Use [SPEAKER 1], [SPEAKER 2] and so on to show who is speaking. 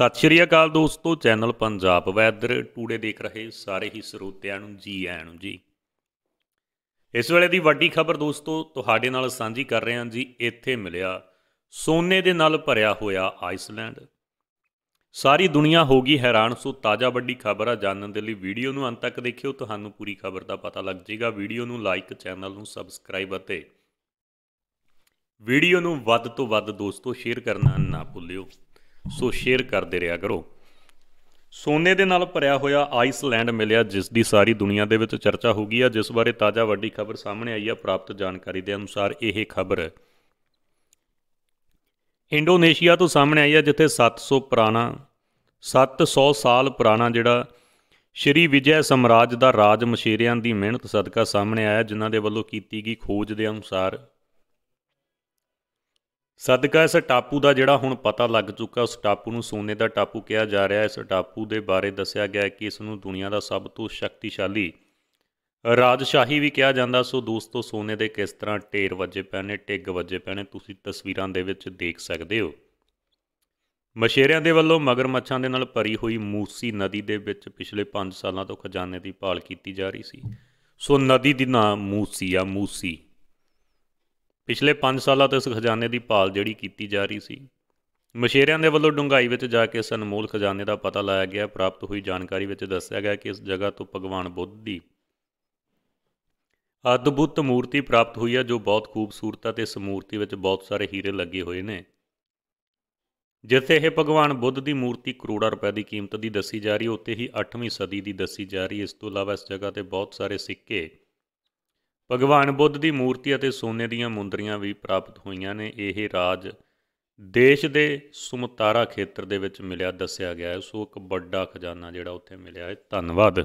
[SPEAKER 1] ਸਤਿ ਸ਼੍ਰੀ ਅਕਾਲ ਦੋਸਤੋ channel Punjab weather today ਦੇਖ ਰਹੇ ਸਾਰੇ ਹੀ ਸਰੋਤਿਆਂ ਨੂੰ ਜੀ ਆਇਆਂ ਨੂੰ ਜੀ ਇਸ ਵੇਲੇ ਦੀ ਵੱਡੀ ਖਬਰ ਦੋਸਤੋ ਤੁਹਾਡੇ ਨਾਲ ਸਾਂਝੀ ਕਰ ਰਹੇ ਹਾਂ ਜੀ ਇੱਥੇ ਮਿਲਿਆ ਸੋਨੇ ਦੇ ਨਾਲ ਭਰਿਆ ਹੋਇਆ ਆਈਸਲੈਂਡ ਸਾਰੀ ਦੁਨੀਆ ਹੋ ਗਈ ਹੈਰਾਨ ਸੋ ਤਾਜ਼ਾ ਵੱਡੀ ਖਬਰ ਆ ਜਾਣਨ ਦੇ ਲਈ ਵੀਡੀਓ ਨੂੰ ਅੰਤ ਤੱਕ ਦੇਖਿਓ ਤੁਹਾਨੂੰ ਪੂਰੀ ਖਬਰ ਦਾ ਪਤਾ ਲੱਗ ਜਾਏਗਾ ਵੀਡੀਓ ਨੂੰ ਲਾਈਕ ਚੈਨਲ ਨੂੰ ਸਬਸਕ੍ਰਾਈਬ ਅਤੇ ਵੀਡੀਓ ਨੂੰ ਵੱਧ ਤੋਂ ਵੱਧ ਦੋਸਤੋ ਸ਼ੇਅਰ ਕਰਨਾ ਨਾ ਭੁੱਲਿਓ ਸੋ ਸ਼ੇਅਰ ਕਰਦੇ ਰਿਹਾ ਕਰੋ ਸੋਨੇ ਦੇ ਨਾਲ ਭਰਿਆ ਹੋਇਆ ਆਈਸਲੈਂਡ ਮਿਲਿਆ ਜਿਸ ਦੀ ਸਾਰੀ ਦੁਨੀਆ ਦੇ ਵਿੱਚ ਚਰਚਾ ਹੋ ਗਈ ਆ ਜਿਸ ਬਾਰੇ ਤਾਜ਼ਾ ਵੱਡੀ ਖਬਰ ਸਾਹਮਣੇ ਆਈ ਆ ਪ੍ਰਾਪਤ ਜਾਣਕਾਰੀ ਦੇ ਅਨੁਸਾਰ ਇਹ ਖਬਰ ਇੰਡੋਨੇਸ਼ੀਆ ਤੋਂ ਸਾਹਮਣੇ ਆਈ ਆ ਜਿੱਥੇ 700 ਪੁਰਾਣਾ 700 ਸਾਲ ਪੁਰਾਣਾ ਜਿਹੜਾ ਸ਼੍ਰੀ ਵਿਜੈ ਸਮਰਾਜ ਦਾ ਰਾਜ ਮਸ਼ੀਰਿਆਂ ਦੀ ਮਿਹਨਤ ਸਦਕਾ ਸਾਹਮਣੇ ਆਇਆ ਜਿਨ੍ਹਾਂ ਦੇ ਵੱਲੋਂ ਕੀਤੀ ਗਈ ਖੋਜ ਦੇ ਅਨੁਸਾਰ ਸਦਕਾ ਇਸ ਟਾਪੂ ਦਾ ਜਿਹੜਾ ਹੁਣ ਪਤਾ ਲੱਗ ਚੁੱਕਾ ਉਸ ਟਾਪੂ ਨੂੰ ਸੋਨੇ ਦਾ ਟਾਪੂ ਕਿਹਾ ਜਾ ਰਿਹਾ ਹੈ ਇਸ ਟਾਪੂ ਦੇ ਬਾਰੇ ਦੱਸਿਆ ਗਿਆ ਹੈ ਕਿ ਇਸ ਨੂੰ ਦੁਨੀਆ ਦਾ ਸਭ ਤੋਂ ਸ਼ਕਤੀਸ਼ਾਲੀ ਰਾਜਸ਼ਾਹੀ ਵੀ ਕਿਹਾ ਜਾਂਦਾ ਸੋ ਦੋਸਤੋ ਸੋਨੇ ਦੇ ਕਿਸ ਤਰ੍ਹਾਂ ਢੇਰ ਵੱਜੇ ਪਏ ਨੇ ਟਿੱਗ ਵੱਜੇ ਪਏ ਨੇ ਤੁਸੀਂ ਤਸਵੀਰਾਂ ਦੇ ਵਿੱਚ ਦੇਖ ਸਕਦੇ ਹੋ ਮਸ਼ੇਰਿਆਂ ਦੇ ਵੱਲੋਂ ਮਗਰਮੱਛਾਂ ਦੇ ਨਾਲ ਭਰੀ ਹੋਈ ਮੂਸੀ ਨਦੀ ਦੇ ਵਿੱਚ ਪਿਛਲੇ 5 ਸਾਲਾਂ ਤੋਂ ਖਜ਼ਾਨੇ ਦੀ ਭਾਲ ਕੀਤੀ ਜਾ ਰਹੀ ਸੀ ਸੋ ਨਦੀ ਦੀ ਨਾਮ ਮੂਸੀ ਆ ਮੂਸੀ ਪਿਛਲੇ 5 ਸਾਲਾਂ ਤੋਂ ਇਸ ਖਜ਼ਾਨੇ ਦੀ ਭਾਲ ਜਿਹੜੀ ਕੀਤੀ ਜਾ ਰਹੀ ਸੀ ਮਸ਼ੇਰਿਆਂ ਦੇ ਵੱਲੋਂ ਡੁੰਗਾਈ ਵਿੱਚ ਜਾ ਕੇ ਇਸ ਅਨਮੋਲ ਖਜ਼ਾਨੇ ਦਾ ਪਤਾ ਲਾਇਆ ਗਿਆ ਪ੍ਰਾਪਤ ਹੋਈ ਜਾਣਕਾਰੀ ਵਿੱਚ ਦੱਸਿਆ ਗਿਆ ਕਿ ਇਸ ਜਗ੍ਹਾ ਤੋਂ ਭਗਵਾਨ ਬੁੱਧ ਦੀ ਅਦਭੁਤ ਮੂਰਤੀ ਪ੍ਰਾਪਤ ਹੋਈ ਹੈ ਜੋ ਬਹੁਤ ਖੂਬਸੂਰਤ ਹੈ ਤੇ ਇਸ ਮੂਰਤੀ ਵਿੱਚ ਬਹੁਤ ਸਾਰੇ ਹੀਰੇ ਲੱਗੇ ਹੋਏ ਨੇ ਜਿੱਥੇ ਇਹ ਭਗਵਾਨ ਬੁੱਧ ਦੀ ਮੂਰਤੀ ਕਰੋੜਾਂ ਰੁਪਏ ਦੀ ਕੀਮਤ ਦੀ ਦੱਸੀ ਜਾ ਰਹੀ ਹੈ ਉੱਥੇ ਹੀ 8ਵੀਂ ਸਦੀ ਦੀ ਦੱਸੀ ਜਾ ਰਹੀ ਹੈ ਇਸ ਤੋਂ ਇਲਾਵਾ ਇਸ ਜਗ੍ਹਾ ਤੇ ਬਹੁਤ ਸਾਰੇ ਸਿੱਕੇ ਭਗਵਾਨ ਬੁੱਧ ਦੀ ਮੂਰਤੀ ਅਤੇ ਸੋਨੇ ਦੀਆਂ ਮੁੰਦਰੀਆਂ ਵੀ ਪ੍ਰਾਪਤ ਹੋਈਆਂ ਨੇ ਇਹ ਰਾਜ ਦੇਸ਼ ਦੇ ਸੁਮਤਾਰਾ ਖੇਤਰ ਦੇ ਵਿੱਚ ਮਿਲਿਆ ਦੱਸਿਆ ਗਿਆ ਹੈ ਸੋ ਇੱਕ ਵੱਡਾ ਖਜ਼ਾਨਾ ਜਿਹੜਾ ਉੱਥੇ ਮਿਲਿਆ ਹੈ ਧੰਨਵਾਦ